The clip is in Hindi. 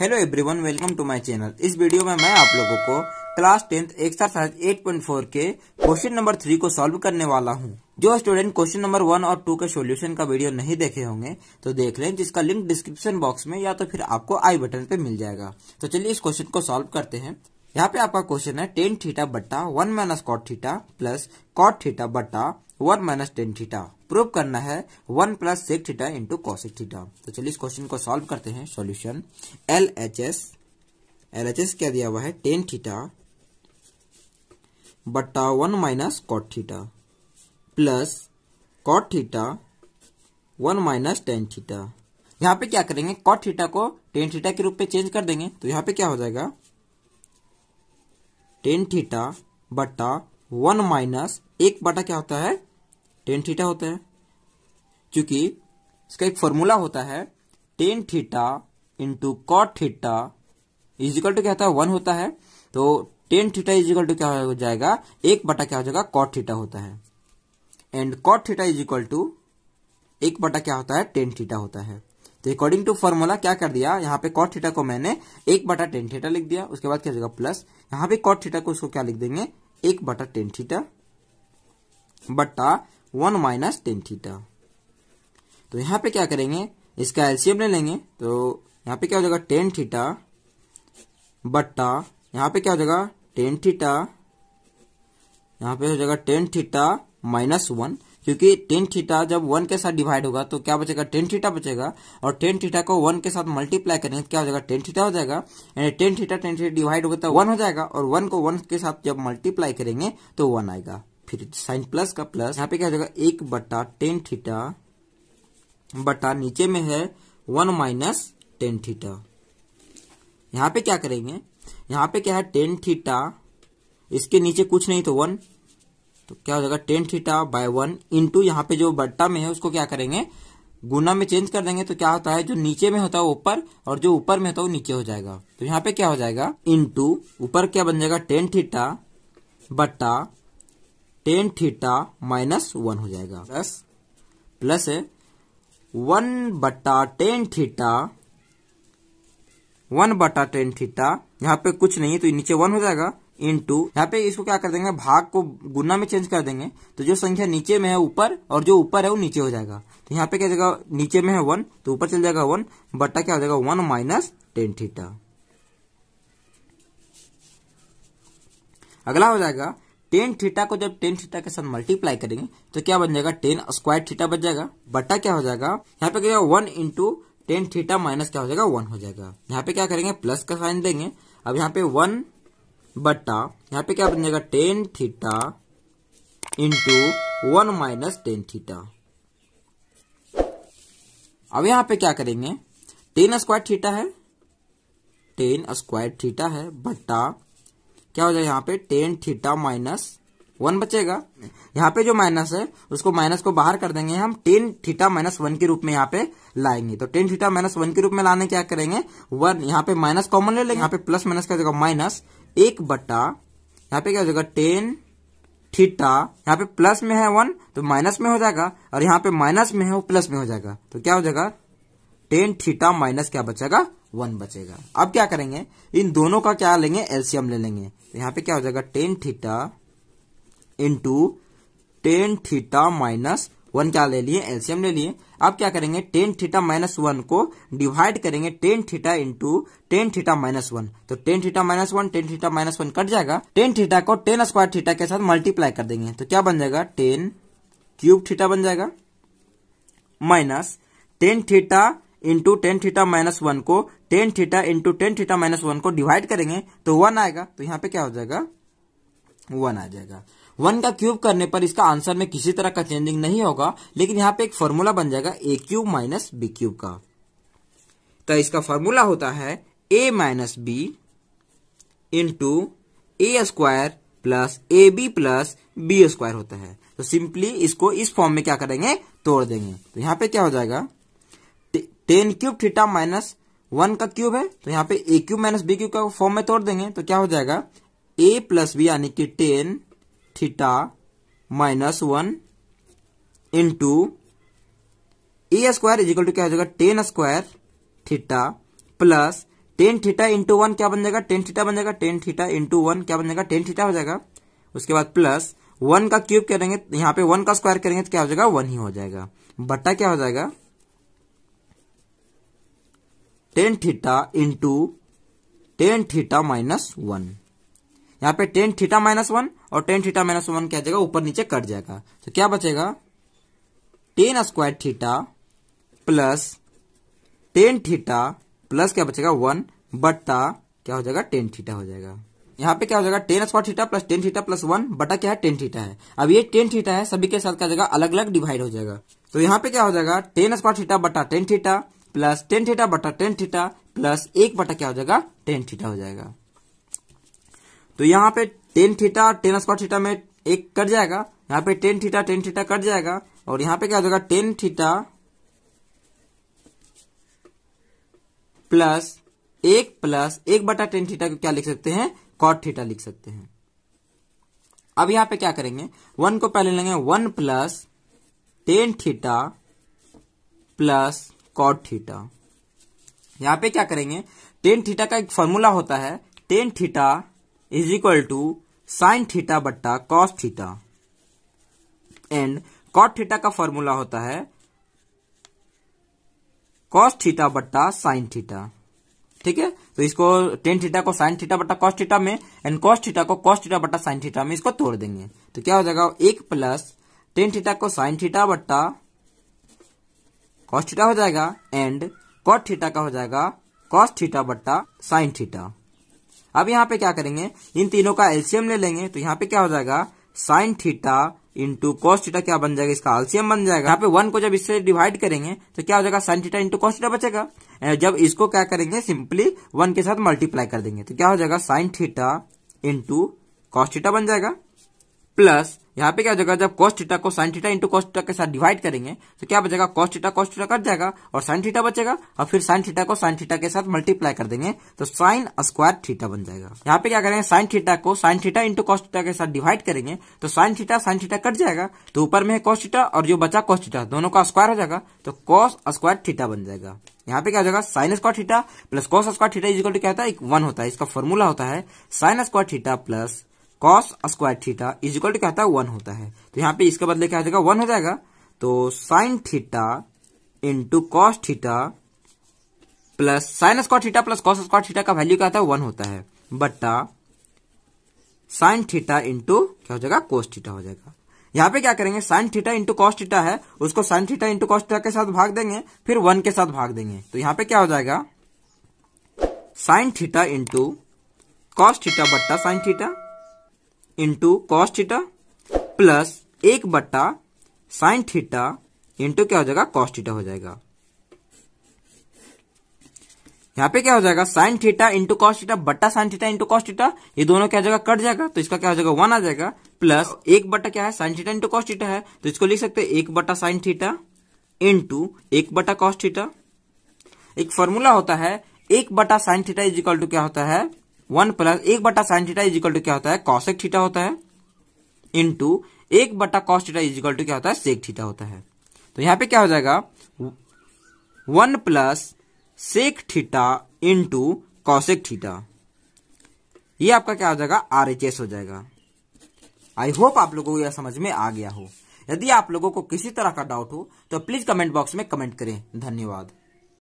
hello everyone welcome to my channel इस वीडियो में मैं आप लोगों को क्लास टेंथ एक्सरसाइज 8.4 के क्वेश्चन नंबर थ्री को सॉल्व करने वाला हूँ जो स्टूडेंट क्वेश्चन नंबर वन और टू के सॉल्यूशन का वीडियो नहीं देखे होंगे तो देख लें जिसका लिंक डिस्क्रिप्शन बॉक्स में या तो फिर आपको आई बटन पे मिल जाएगा तो चलिए इस क्वेश्चन को सोल्व करते हैं यहाँ पे आपका क्वेश्चन है टेन थीटा बट्टा one minus cot theta plus cot theta बट्टा one minus tan theta prove करना है one plus sec theta into cosec theta तो चलिए इस क्वेश्चन को सॉल्व करते हैं solution L H S L H S क्या दिया हुआ है टेन थीटा बट्टा one minus cot theta plus cot theta one minus tan theta यहाँ पे क्या करेंगे कॉट थीटा को टेन थीटा के रूप में चेंज कर देंगे तो यहाँ पे क्या हो जाएगा टेन थीटा बट्टा वन माइनस एक बटा क्या होता है टेन थीटा होता है क्योंकि इसका एक फॉर्मूला होता है tan theta into cot theta is equal to क्या होता है वन होता है तो टेन थीटा इजिकल टू क्या हो जाएगा एक बटा क्या हो जाएगा कॉट थीटा होता है and cot theta is equal to एक बटा क्या होता है टेन थीटा होता है तो अकॉर्डिंग टू फॉर्मूला क्या कर दिया यहाँ पे कॉट थीटा को मैंने एक बटा टेन थीटा लिख दिया उसके बाद क्या हो जाएगा प्लस यहाँ पे कॉट थीटा को उसको क्या लिख देंगे एक बटा टेन थीटा बट्टा वन माइनस टेन थीटा तो यहाँ पे क्या करेंगे इसका एलसीएम ले लेंगे तो यहाँ पे क्या हो जाएगा टेन थीटा बट्टा यहाँ पे क्या हो जाएगा टेन थीटा यहाँ पे हो जाएगा टेन थीटा माइनस वन क्योंकि टेन थीटा जब वन के साथ डिवाइड होगा तो क्या बचेगा टेन थीटा बचेगा और टेन थीटा को वन के साथ मल्टीप्लाई करेंगे तो क्या हो जाएगा टेन थीटा हो जाएगा यानी tan theta tan theta divide होगा तो वन हो जाएगा और वन को वन के साथ जब मल्टीप्लाई करेंगे तो वन आएगा फिर साइन प्लस का प्लस यहाँ पे क्या हो जाएगा एक बट्टा टेन थीटा बट्टा नीचे में है वन माइनस टेन थीटा यहाँ पे क्या करेंगे यहाँ पे क्या है टेन थीटा इसके नीचे कुछ नहीं तो वन तो क्या हो जाएगा tan theta by one into यहाँ पे जो बट्टा में है उसको क्या करेंगे गुना में चेंज कर देंगे तो क्या होता है जो नीचे में होता है ऊपर और जो ऊपर में होता है वो नीचे हो जाएगा तो यहाँ पे क्या हो जाएगा इंटू ऊपर क्या बन जाएगा टेन थीटा बट्टा टेन थीटा माइनस वन हो जाएगा प्लस प्लस वन बट्टा टेन थीटा वन बटा टेन थीटा यहाँ पे कुछ नहीं है तो नीचे वन हो जाएगा इन टू यहाँ पे इसको क्या कर देंगे भाग को गुना में चेंज कर देंगे तो जो संख्या नीचे में है ऊपर और जो ऊपर है वो नीचे हो जाएगा तो यहाँ पे क्या जाएगा नीचे में है वन तो ऊपर चल जाएगा वन बट्टा क्या हो जाएगा वन माइनस टेन थीटा अगला हो जाएगा टेन थीटा को जब टेन थीटा के साथ मल्टीप्लाई करेंगे तो क्या बन जाएगा टेन स्क्वायर थीटा बन जाएगा बट्टा क्या हो जाएगा यहाँ पे क्या one into tan theta minus क्या हो जाएगा वन हो जाएगा यहाँ पे क्या करेंगे प्लस का साइन देंगे अब यहाँ पे वन बट्टा यहाँ पे क्या बन जाएगा tan theta into one minus tan theta अब यहां पे क्या करेंगे टेन स्क्वायर थीटा है टेन स्क्वायर थीटा है बट्टा क्या हो जाएगा यहाँ पे टेन थीटा माइनस वन बचेगा यहाँ पे जो माइनस है उसको माइनस को बाहर कर देंगे हम टेन थीटा माइनस वन के रूप में यहाँ पे लाएंगे तो टेन थीटा माइनस वन के रूप में लाने क्या करेंगे वन यहाँ पे माइनस कॉमन ले लेंगे यहाँ पे प्लस माइनस का जगह माइनस एक बट्टा यहाँ पे क्या हो जाएगा टेन थीटा यहाँ पे प्लस में है वन तो माइनस में हो जाएगा और यहाँ पे माइनस में है वो प्लस में हो जाएगा तो क्या हो जाएगा टेन थीटा माइनस क्या बचेगा वन बचेगा अब क्या करेंगे इन दोनों का क्या लेंगे एलसीएम ले लेंगे तो यहाँ पे क्या हो जाएगा tan theta into tan theta minus one क्या ले लिए एलसीएम ले लिए अब क्या करेंगे टेन थीटा माइनस वन को डिवाइड करेंगे tan theta into tan theta minus one तो tan theta minus one tan theta minus one कट जाएगा टेन थीटा को टेन स्क्वायर थीटा के साथ मल्टीप्लाई कर देंगे तो क्या बन जाएगा टेन क्यूब थीटा बन जाएगा minus tan theta into tan theta minus one को tan theta into tan theta minus one को डिवाइड करेंगे तो वन आएगा तो यहाँ पे क्या हो जाएगा वन आ जाएगा वन का क्यूब करने पर इसका आंसर में किसी तरह का चेंजिंग नहीं होगा लेकिन यहाँ पे एक फॉर्मूला बन जाएगा a cube minus b cube का तो इसका फॉर्मूला होता है a minus b into a square plus a b plus b square होता है तो सिंपली इसको इस फॉर्म में क्या करेंगे तोड़ देंगे तो यहाँ पे क्या हो जाएगा tan cube theta minus one का क्यूब है तो यहाँ पे a cube minus b cube का फॉर्म में तोड़ देंगे तो क्या हो जाएगा ए प्लस बी यानी कि tan theta minus one into a square is equal to क्या हो जाएगा tan square theta plus tan theta into one क्या बन जाएगा टेन थीटा बन जाएगा टेन थीटा इंटू वन क्या बन जाएगा टेन थीटा हो जाएगा उसके बाद प्लस वन का क्यूब करेंगे यहां पे वन का स्क्वायर करेंगे तो क्या हो जाएगा वन ही हो जाएगा बट्टा क्या हो जाएगा tan theta into tan theta minus one यहाँ पे टेन थीटा माइनस वन और टेन थीटा माइनस वन क्या जाएगा ऊपर नीचे कट जाएगा तो क्या बचेगा tan square theta plus tan theta plus क्या बचेगा वन बट्टा क्या हो जाएगा टेन थीटा हो जाएगा यहाँ पे क्या हो जाएगा tan square theta plus tan theta plus one बटा क्या है टेन थीटा है अब ये टेन थीटा है सभी के साथ क्या जाएगा अलग अलग डिवाइड हो जाएगा तो यहाँ पे क्या हो जाएगा टेन स्क्वायर थीटा बटा tan theta plus tan theta बटा टेन थीटा प्लस एक बटा क्या हो जाएगा टेन थीटा हो जाएगा तो यहाँ पे tan theta tan square theta में एक कट जाएगा यहाँ पे tan theta tan theta cut जाएगा और यहाँ पे क्या हो जाएगा टेन थीटा प्लस एक प्लस एक बटा टेन थीटा को क्या लिख सकते हैं कॉट थीटा लिख सकते हैं अब यहां पे क्या करेंगे वन को पहले लेंगे one plus tan theta plus cot theta यहां पे क्या करेंगे टेन थीटा का एक फॉर्मूला होता है tan theta is equal to sine theta बट्टा cos theta and cot theta का फॉर्मूला होता है कॉस थीटा बट्टा साइन थीटा ठीक है तो इसको टेन थीटा को साइन थीटा बट्टा कॉस थीटा में एंड कॉस थीटा को कॉस थीटा बट्टा साइन थीटा में इसको तोड़ देंगे तो क्या हो जाएगा एक प्लस टेन थीटा को साइन थीटा बट्टा कॉस थीटा हो जाएगा एंड कॉट थीटा का हो जाएगा कॉस थीटा बट्टा साइन थीटा अब यहाँ पे क्या करेंगे इन तीनों का एल्सियम ले लेंगे तो यहाँ पे क्या हो जाएगा sine theta into cos theta क्या बन जाएगा इसका एल्सियम बन जाएगा यहाँ पे वन को जब इससे डिवाइड करेंगे तो क्या हो जाएगा sine theta into cos theta बचेगा जब इसको क्या करेंगे सिंपली वन के साथ मल्टीप्लाई कर देंगे तो क्या हो जाएगा sine theta into cos theta बन जाएगा प्लस यहाँ पे क्या हो जाएगा जब कॉस्ट को साइन थीटा इंटू कॉस्ट के साथ डिवाइड करेंगे तो क्या बचेगा कॉस्ट थीटा कॉस्ट कट जाएगा और साइन थीटा बचेगा और फिर साइन थीटा को साइन थीटा के साथ मल्टीप्लाई कर देंगे तो साइन स्क्वायर थीटा बन जाएगा यहाँ पे क्या करेंगे साइन को साइन थीटा इंटू कॉस्ट के साथ डिवाइड करेंगे तो sine theta sine theta cut जाएगा तो ऊपर में है कॉस्ट और जो बचा कॉस्ट दोनों का स्क्वायर हो जाएगा तो कॉस स्क्वायर थीटा बन जाएगा यहाँ पे क्या हो जाएगा sine square theta plus cos square theta is equal to क्या होता है वन होता है इसका फॉर्मूला होता है sine square theta plus cos square theta is equal to कहता है वन होता है तो यहाँ पे इसका बदले क्या हो जाएगा वन हो जाएगा तो sine theta into cos theta plus sine square theta plus cos square theta का वैल्यू क्या होता है वन होता है बट्टा साइन थीटा इंटू क्या हो जाएगा कोस थीटा हो जाएगा यहाँ पे क्या करेंगे sine theta into cos theta है उसको sine theta into cos theta के साथ भाग देंगे फिर वन के साथ भाग देंगे तो यहाँ पे क्या हो जाएगा sine theta into cos theta बट्टा sine theta into cos theta plus एक बट्टा साइन थीटा इंटू क्या हो जाएगा कॉस थीटा हो जाएगा यहाँ पे क्या हो जाएगा sine theta into cos theta बट्टा sine theta into cos theta ये दोनों क्या हो जाएगा कट जाएगा तो इसका क्या हो जाएगा वन आ जाएगा प्लस एक बट्टा क्या है sine theta into cos theta है तो इसको लिख सकते हैं एक बट्टा साइन थीटा इंटू एक बट्टा कॉस थीटा एक फॉर्मूला होता है एक बटा sine theta is equal to क्या होता है वन प्लस एक बटा साइन थीटा इजिकल टू क्या होता है कॉसेक थीटा होता है इंटू एक बटा कॉस थीटा इजिकल टू क्या होता है सेक थीटा होता है तो यहां पे क्या हो जाएगा one plus sec theta into cosec theta ये आपका क्या हो जाएगा आर एच एस हो जाएगा आई होप आप लोगों को यह समझ में आ गया हो यदि आप लोगों को किसी तरह का डाउट हो तो प्लीज कमेंट बॉक्स में कमेंट करें धन्यवाद